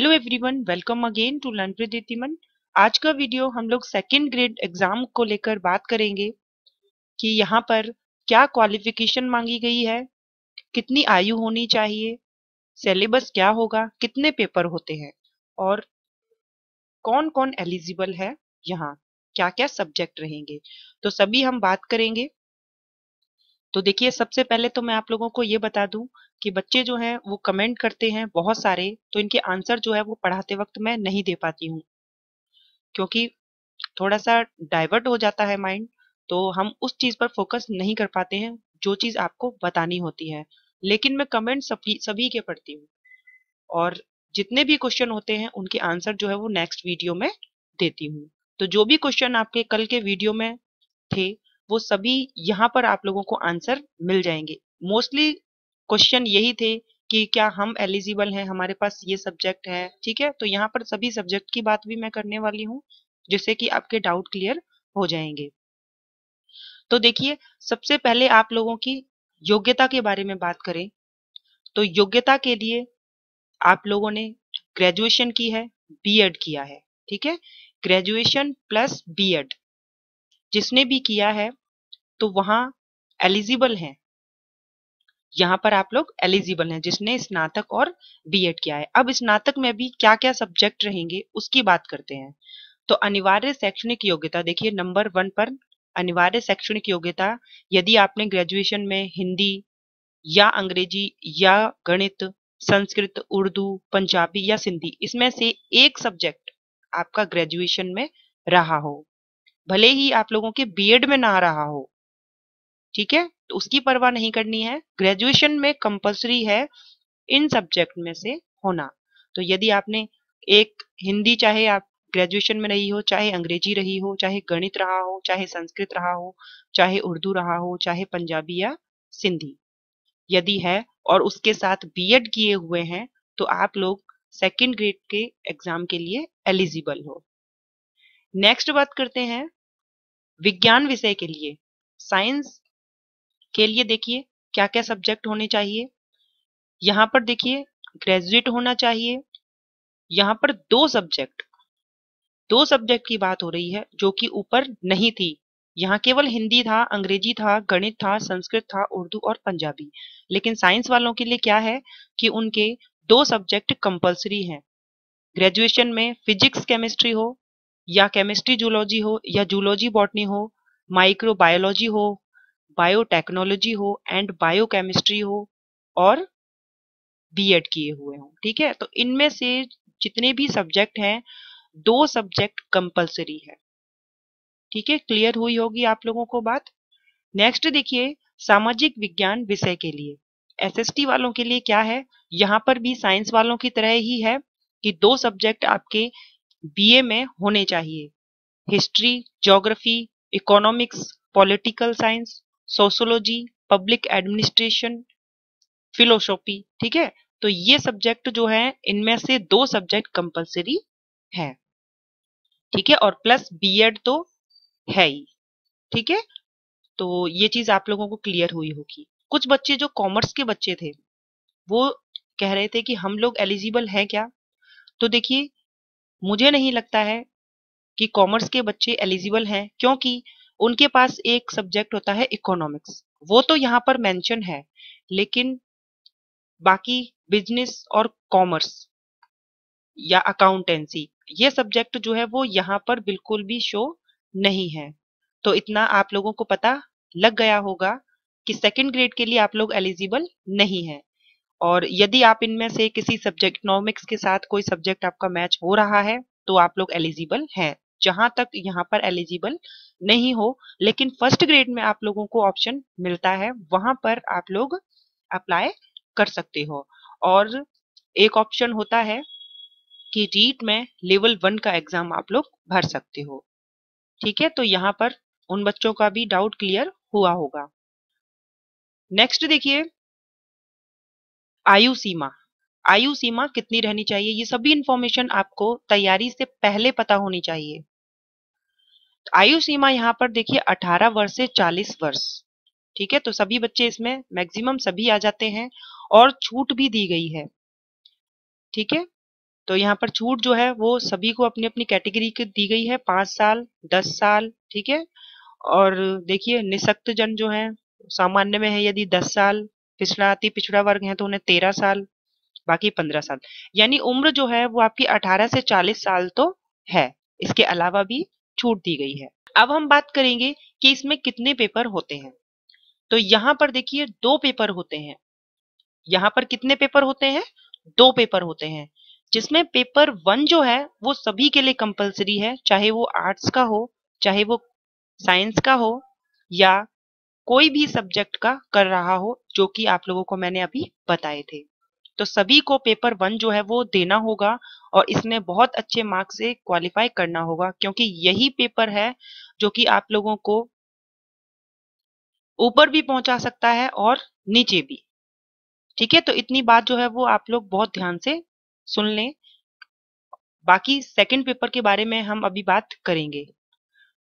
hello everyone welcome again to learn प्रदीतिमन आज का वीडियो हम लोग सेकेंड ग्रेड एग्जाम को लेकर बात करेंगे कि यहाँ पर क्या क्वालिफिकेशन मांगी गई है कितनी आयु होनी चाहिए सिलेबस क्या होगा कितने पेपर होते हैं और कौन कौन एलिजिबल है यहाँ क्या क्या सब्जेक्ट रहेंगे तो सभी हम बात करेंगे तो देखिए सबसे पहले तो मैं आप लोगों को ये बता दूं कि बच्चे जो हैं वो कमेंट करते हैं बहुत सारे तो इनके आंसर जो है वो पढ़ाते वक्त मैं नहीं दे पाती हूँ क्योंकि थोड़ा सा डाइवर्ट हो जाता है माइंड तो हम उस चीज़ पर फोकस नहीं कर पाते हैं जो चीज़ आपको बतानी होती है लेकिन मैं कमेंट सभी सभी के पढ़ती हूँ और जितने भी क्वेश्चन होते हैं उनके आंसर जो है वो नेक्स्ट वीडियो में देती हूँ तो जो भी क्वेश्चन आपके कल के वीडियो में थे वो सभी यहाँ पर आप लोगों को आंसर मिल जाएंगे मोस्टली क्वेश्चन यही थे कि क्या हम एलिजिबल हैं हमारे पास ये सब्जेक्ट है ठीक है तो यहाँ पर सभी सब्जेक्ट की बात भी मैं करने वाली हूँ जिससे कि आपके डाउट क्लियर हो जाएंगे तो देखिए सबसे पहले आप लोगों की योग्यता के बारे में बात करें तो योग्यता के लिए आप लोगों ने ग्रेजुएशन की है बीएड किया है ठीक है ग्रेजुएशन प्लस बीएड जिसने भी किया है तो वहां एलिजिबल हैं यहाँ पर आप लोग एलिजिबल हैं जिसने स्नातक और बीएड किया है अब स्नातक में भी क्या क्या सब्जेक्ट रहेंगे उसकी बात करते हैं तो अनिवार्य शैक्षणिक योग्यता देखिए नंबर वन पर अनिवार्य शैक्षणिक योग्यता यदि आपने ग्रेजुएशन में हिंदी या अंग्रेजी या गणित संस्कृत उर्दू पंजाबी या सिंधी इसमें से एक सब्जेक्ट आपका ग्रेजुएशन में रहा हो भले ही आप लोगों के बीएड में ना रहा हो ठीक है तो उसकी परवाह नहीं करनी है ग्रेजुएशन में कंपलसरी है इन सब्जेक्ट में से होना तो यदि आपने एक हिंदी चाहे आप ग्रेजुएशन में रही हो चाहे अंग्रेजी रही हो चाहे गणित रहा हो चाहे संस्कृत रहा हो चाहे उर्दू रहा हो चाहे पंजाबी या सिंधी यदि है और उसके साथ बीएड किए हुए हैं तो आप लोग सेकेंड ग्रेड के एग्जाम के लिए एलिजिबल हो नेक्स्ट बात करते हैं विज्ञान विषय के लिए साइंस के लिए देखिए क्या क्या सब्जेक्ट होने चाहिए यहाँ पर देखिए ग्रेजुएट होना चाहिए यहाँ पर दो सब्जेक्ट दो सब्जेक्ट की बात हो रही है जो कि ऊपर नहीं थी यहाँ केवल हिंदी था अंग्रेजी था गणित था संस्कृत था उर्दू और पंजाबी लेकिन साइंस वालों के लिए क्या है कि उनके दो सब्जेक्ट कंपलसरी हैं ग्रेजुएशन में फिजिक्स केमिस्ट्री हो या केमिस्ट्री जूलॉजी हो या जूलॉजी बॉटनी हो माइक्रोबायोलॉजी हो बायोटेक्नोलॉजी हो एंड बायोकेमिस्ट्री हो और बीएड किए हुए हों ठीक है तो इनमें से जितने भी सब्जेक्ट हैं दो सब्जेक्ट कंपलसरी है ठीक है क्लियर हुई होगी आप लोगों को बात नेक्स्ट देखिए सामाजिक विज्ञान विषय के लिए एसएसटी वालों के लिए क्या है यहाँ पर भी साइंस वालों की तरह ही है कि दो सब्जेक्ट आपके बीए में होने चाहिए history geography economics political science sociology public administration philosophy ठीक है तो ये सब्जेक्ट जो है इनमें से दो सब्जेक्ट कंपलसरी है ठीक है और प्लस बीएड तो है ही ठीक है तो ये चीज आप लोगों को क्लियर हुई होगी कुछ बच्चे जो कॉमर्स के बच्चे थे वो कह रहे थे कि हम लोग एलिजिबल हैं क्या तो देखिए मुझे नहीं लगता है कि कॉमर्स के बच्चे एलिजिबल हैं क्योंकि उनके पास एक सब्जेक्ट होता है इकोनॉमिक्स वो तो यहाँ पर मेंशन है लेकिन बाकी बिजनेस और कॉमर्स या अकाउंटेंसी ये सब्जेक्ट जो है वो यहाँ पर बिल्कुल भी शो नहीं है तो इतना आप लोगों को पता लग गया होगा कि सेकंड ग्रेड के लिए आप लोग एलिजिबल नहीं है और यदि आप इनमें से किसी सब्जेक्ट इकोनॉमिक्स के साथ कोई सब्जेक्ट आपका मैच हो रहा है तो आप लोग एलिजिबल हैं जहां तक यहाँ पर एलिजिबल नहीं हो लेकिन फर्स्ट ग्रेड में आप लोगों को ऑप्शन मिलता है वहां पर आप लोग अप्लाई कर सकते हो और एक ऑप्शन होता है कि रीट में लेवल वन का एग्जाम आप लोग भर सकते हो ठीक है तो यहाँ पर उन बच्चों का भी डाउट क्लियर हुआ होगा नेक्स्ट देखिए आयु सीमा आयु सीमा कितनी रहनी चाहिए ये सभी इंफॉर्मेशन आपको तैयारी से पहले पता होनी चाहिए आयु सीमा यहाँ पर देखिए अठारह वर्ष से चालीस वर्ष ठीक है तो सभी बच्चे इसमें मैक्सिमम सभी आ जाते हैं और छूट भी दी गई है ठीक है तो यहाँ पर छूट जो है वो सभी को अपनी अपनी कैटेगरी की दी गई है पांच साल दस साल ठीक है और देखिए निशक्त जन जो है सामान्य में है यदि दस साल पिछड़ा अति पिछड़ा वर्ग है तो उन्हें तेरह साल बाकी पंद्रह साल यानी उम्र जो है वो आपकी अठारह से चालीस साल तो है इसके अलावा भी छूट दी गई है अब हम बात करेंगे कि इसमें कितने पेपर होते हैं तो यहाँ पर देखिए दो पेपर होते हैं यहाँ पर कितने पेपर होते हैं दो पेपर होते हैं जिसमें पेपर वन जो है वो सभी के लिए कंपलसरी है चाहे वो आर्ट्स का हो चाहे वो साइंस का हो या कोई भी सब्जेक्ट का कर रहा हो जो कि आप लोगों को मैंने अभी बताए थे तो सभी को पेपर वन जो है वो देना होगा और इसमें बहुत अच्छे मार्क्स से क्वालिफाई करना होगा क्योंकि यही पेपर है जो कि आप लोगों को ऊपर भी पहुंचा सकता है और नीचे भी ठीक है तो इतनी बात जो है वो आप लोग बहुत ध्यान से सुन लें बाकी सेकंड पेपर के बारे में हम अभी बात करेंगे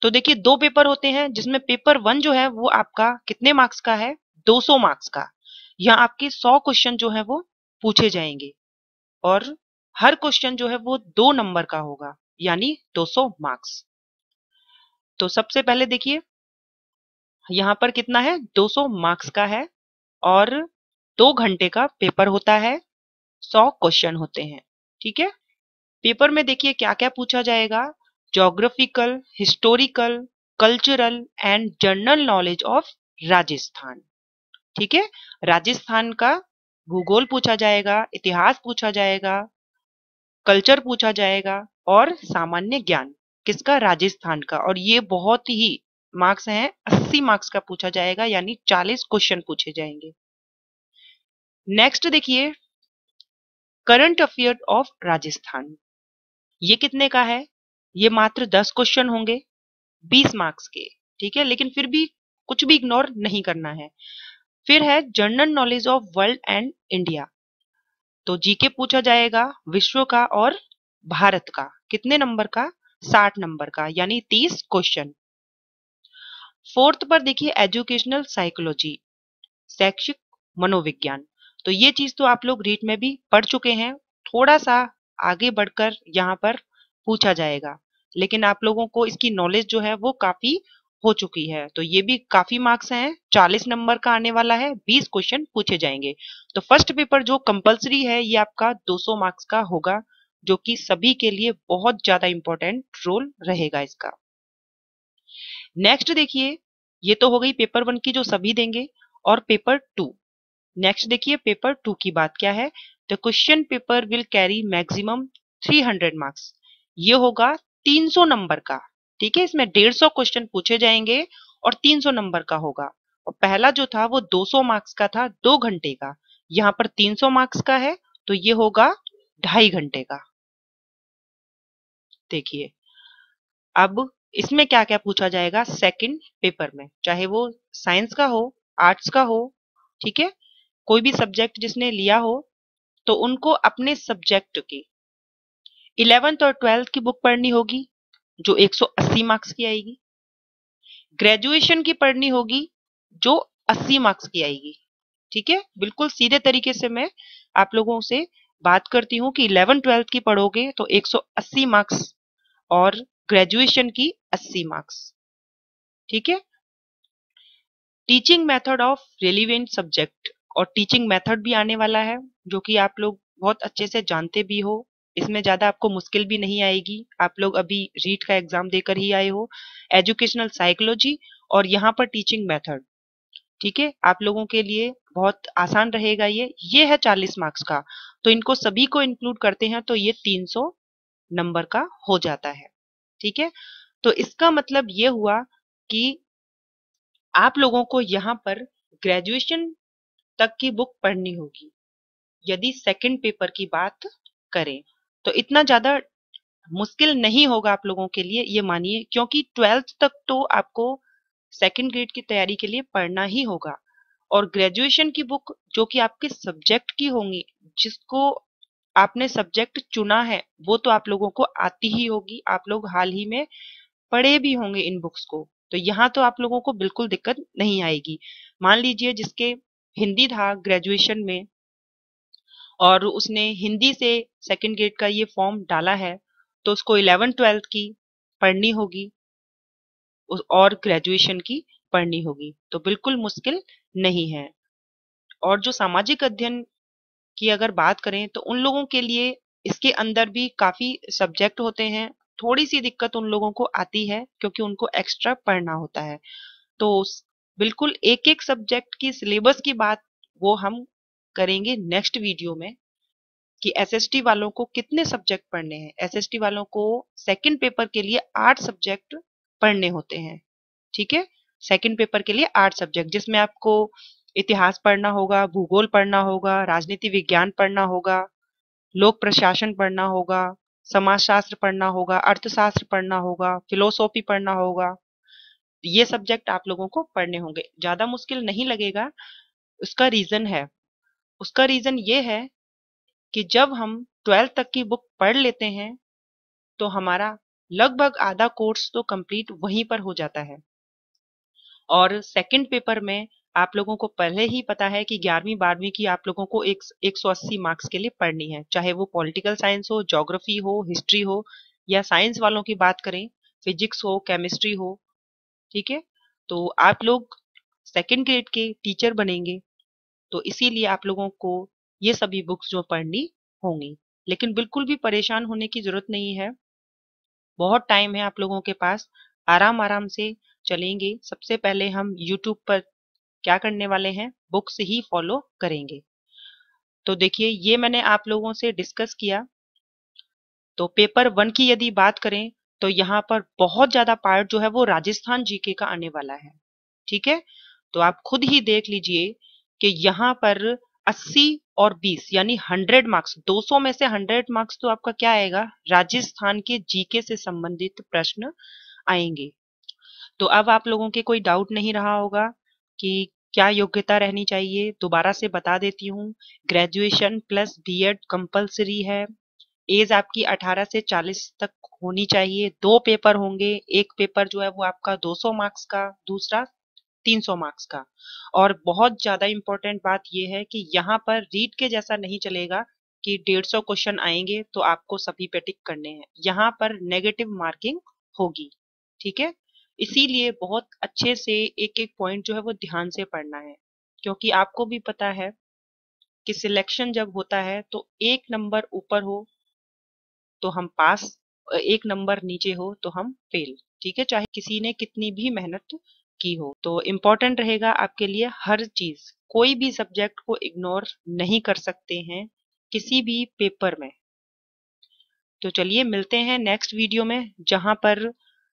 तो देखिए दो पेपर होते हैं जिसमें पेपर वन जो है वो आपका कितने मार्क्स का है 200 मार्क्स का यहाँ आपके 100 क्वेश्चन जो है वो पूछे जाएंगे और हर क्वेश्चन जो है वो दो नंबर का होगा यानी 200 मार्क्स तो सबसे पहले देखिए यहां पर कितना है 200 मार्क्स का है और दो घंटे का पेपर होता है सौ क्वेश्चन होते हैं ठीक है पेपर में देखिए क्या क्या पूछा जाएगा geographical historical cultural and general knowledge of Rajasthan ठीक है राजस्थान का भूगोल पूछा जाएगा इतिहास पूछा जाएगा कल्चर पूछा जाएगा और सामान्य ज्ञान किसका राजस्थान का और ये बहुत ही मार्क्स हैं 80 मार्क्स का पूछा जाएगा यानी 40 क्वेश्चन पूछे जाएंगे नेक्स्ट देखिए करंट अफेयर ऑफ राजस्थान ये कितने का है ये मात्र 10 क्वेश्चन होंगे 20 मार्क्स के ठीक है लेकिन फिर भी कुछ भी इग्नोर नहीं करना है फिर है general knowledge of world and India तो जीके पूछा जाएगा विश्व का और भारत का कितने नंबर का साठ नंबर का यानी तीस क्वेश्चन फोर्थ पर देखिए एजुकेशनल साइकोलॉजी शैक्षिक मनोविज्ञान तो ये चीज तो आप लोग रीट में भी पढ़ चुके हैं थोड़ा सा आगे बढ़कर यहाँ पर पूछा जाएगा लेकिन आप लोगों को इसकी नॉलेज जो है वो काफी हो चुकी है तो ये भी काफी मार्क्स हैं 40 नंबर का आने वाला है 20 क्वेश्चन पूछे जाएंगे तो फर्स्ट पेपर जो कंपलसरी है ये आपका 200 मार्क्स का होगा जो कि सभी के लिए बहुत ज्यादा इंपॉर्टेंट रोल रहेगा इसका नेक्स्ट देखिए ये तो हो गई पेपर वन की जो सभी देंगे और पेपर टू नेक्स्ट देखिए पेपर टू की बात क्या है the question paper will carry maximum 300 marks ये होगा 300 नंबर का ठीक है इसमें डेढ़ सौ क्वेश्चन पूछे जाएंगे और तीन सौ नंबर का होगा और पहला जो था वो दो सौ मार्क्स का था दो घंटे का यहाँ पर तीन सौ मार्क्स का है तो ये होगा ढाई घंटे का देखिए अब इसमें क्या क्या पूछा जाएगा सेकंड पेपर में चाहे वो साइंस का हो आर्ट्स का हो ठीक है कोई भी सब्जेक्ट जिसने लिया हो तो उनको अपने सब्जेक्ट की इलेवेंथ और ट्वेल्थ की बुक पढ़नी होगी जो 180 मार्क्स की आएगी ग्रेजुएशन की पढ़नी होगी जो 80 मार्क्स की आएगी ठीक है बिल्कुल सीधे तरीके से मैं आप लोगों से बात करती हूँ कि इलेवन ट्वेल्थ की पढ़ोगे तो 180 मार्क्स और ग्रेजुएशन की 80 मार्क्स ठीक है teaching method of relevant subject और टीचिंग मेथड भी आने वाला है जो कि आप लोग बहुत अच्छे से जानते भी हो इसमें ज़्यादा आपको मुश्किल भी नहीं आएगी आप लोग अभी रीट का एग्जाम देकर ही आए हो एजुकेशनल साइकोलॉजी और यहाँ पर टीचिंग मेथड ठीक है आप लोगों के लिए बहुत आसान रहेगा ये ये है चालीस मार्क्स का तो इनको सभी को इंक्लूड करते हैं तो ये तीन सौ नंबर का हो जाता है ठीक है तो इसका मतलब ये हुआ कि आप लोगों को यहाँ पर ग्रेजुएशन तक की बुक पढ़नी होगी यदि सेकंड पेपर की बात करें तो इतना ज़्यादा मुश्किल नहीं होगा आप लोगों के लिए ये मानिए क्योंकि ट्वेल्थ तक तो आपको सेकेंड ग्रेड की तैयारी के लिए पढ़ना ही होगा और ग्रेजुएशन की बुक जो कि आपके सब्जेक्ट की होंगी जिसको आपने सब्जेक्ट चुना है वो तो आप लोगों को आती ही होगी आप लोग हाल ही में पढ़े भी होंगे इन बुक्स को तो यहाँ तो आप लोगों को बिल्कुल दिक्कत नहीं आएगी मान लीजिए जिसके हिंदी था ग्रेजुएशन में और उसने हिंदी से सेकेंड ग्रेड का ये फॉर्म डाला है तो उसको इलेवन ट्वेल्थ की पढ़नी होगी और ग्रेजुएशन की पढ़नी होगी तो बिल्कुल मुश्किल नहीं है और जो सामाजिक अध्ययन की अगर बात करें तो उन लोगों के लिए इसके अंदर भी काफी सब्जेक्ट होते हैं थोड़ी सी दिक्कत उन लोगों को आती है क्योंकि उनको एक्स्ट्रा पढ़ना होता है तो बिल्कुल एक एक सब्जेक्ट की सिलेबस की बात वो हम करेंगे नेक्स्ट वीडियो में कि एसएसटी वालों को कितने सब्जेक्ट पढ़ने हैं एसएसटी वालों को सेकंड पेपर के लिए आठ सब्जेक्ट पढ़ने होते हैं ठीक है सेकंड पेपर के लिए आठ सब्जेक्ट जिसमें आपको इतिहास पढ़ना होगा भूगोल पढ़ना होगा राजनीति विज्ञान पढ़ना होगा लोक प्रशासन पढ़ना होगा समाजशास्त्र पढ़ना होगा अर्थशास्त्र पढ़ना होगा फिलोसॉफी पढ़ना होगा ये सब्जेक्ट आप लोगों को पढ़ने होंगे ज्यादा मुश्किल नहीं लगेगा उसका रीजन है उसका रीज़न ये है कि जब हम ट्वेल्थ तक की बुक पढ़ लेते हैं तो हमारा लगभग आधा कोर्स तो कंप्लीट वहीं पर हो जाता है और सेकंड पेपर में आप लोगों को पहले ही पता है कि ग्यारहवीं बारहवीं की आप लोगों को एक सौ अस्सी मार्क्स के लिए पढ़नी है चाहे वो पॉलिटिकल साइंस हो जोग्राफी हो हिस्ट्री हो या साइंस वालों की बात करें फिजिक्स हो केमिस्ट्री हो ठीक है तो आप लोग सेकेंड ग्रेड के टीचर बनेंगे तो इसीलिए आप लोगों को ये सभी बुक्स जो पढ़नी होंगी लेकिन बिल्कुल भी परेशान होने की जरूरत नहीं है बहुत टाइम है आप लोगों के पास आराम आराम से चलेंगे सबसे पहले हम यूट्यूब पर क्या करने वाले हैं बुक्स ही फॉलो करेंगे तो देखिए ये मैंने आप लोगों से डिस्कस किया तो पेपर वन की यदि बात करें तो यहाँ पर बहुत ज्यादा पार्ट जो है वो राजस्थान जीके का आने वाला है ठीक है तो आप खुद ही देख लीजिए कि यहाँ पर 80 और 20 यानी 100 मार्क्स 200 में से 100 मार्क्स तो आपका क्या आएगा राजस्थान के जीके से संबंधित प्रश्न आएंगे तो अब आप लोगों के कोई डाउट नहीं रहा होगा कि क्या योग्यता रहनी चाहिए दोबारा से बता देती हूँ ग्रेजुएशन प्लस बीएड कंपलसरी है एज आपकी 18 से 40 तक होनी चाहिए दो पेपर होंगे एक पेपर जो है वो आपका 200 मार्क्स का दूसरा 300 मार्क्स का और बहुत ज़्यादा इम्पोर्टेंट बात यह है कि यहाँ पर रीड के जैसा नहीं चलेगा कि 150 क्वेश्चन आएंगे तो आपको सभी पे टिक करने हैं यहाँ पर नेगेटिव मार्किंग होगी ठीक है इसीलिए बहुत अच्छे से एक एक पॉइंट जो है वो ध्यान से पढ़ना है क्योंकि आपको भी पता है कि सिलेक्शन जब होता है तो एक नंबर ऊपर हो तो हम पास एक नंबर नीचे हो तो हम फेल ठीक है चाहे किसी ने कितनी भी मेहनत की हो तो इम्पोर्टेंट रहेगा आपके लिए हर चीज कोई भी सब्जेक्ट को इग्नोर नहीं कर सकते हैं किसी भी पेपर में तो चलिए मिलते हैं नेक्स्ट वीडियो में जहां पर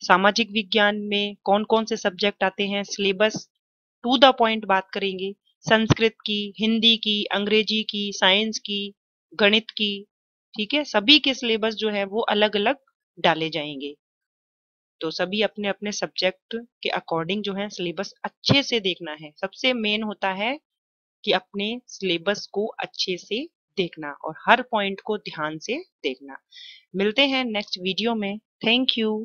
सामाजिक विज्ञान में कौन कौन से सब्जेक्ट आते हैं सिलेबस टू द पॉइंट बात करेंगे संस्कृत की हिंदी की अंग्रेजी की साइंस की गणित की ठीक है सभी के सिलेबस जो है वो अलग अलग डाले जाएंगे तो सभी अपने अपने सब्जेक्ट के अकॉर्डिंग जो है सिलेबस अच्छे से देखना है सबसे मेन होता है कि अपने सिलेबस को अच्छे से देखना और हर पॉइंट को ध्यान से देखना मिलते हैं नेक्स्ट वीडियो में थैंक यू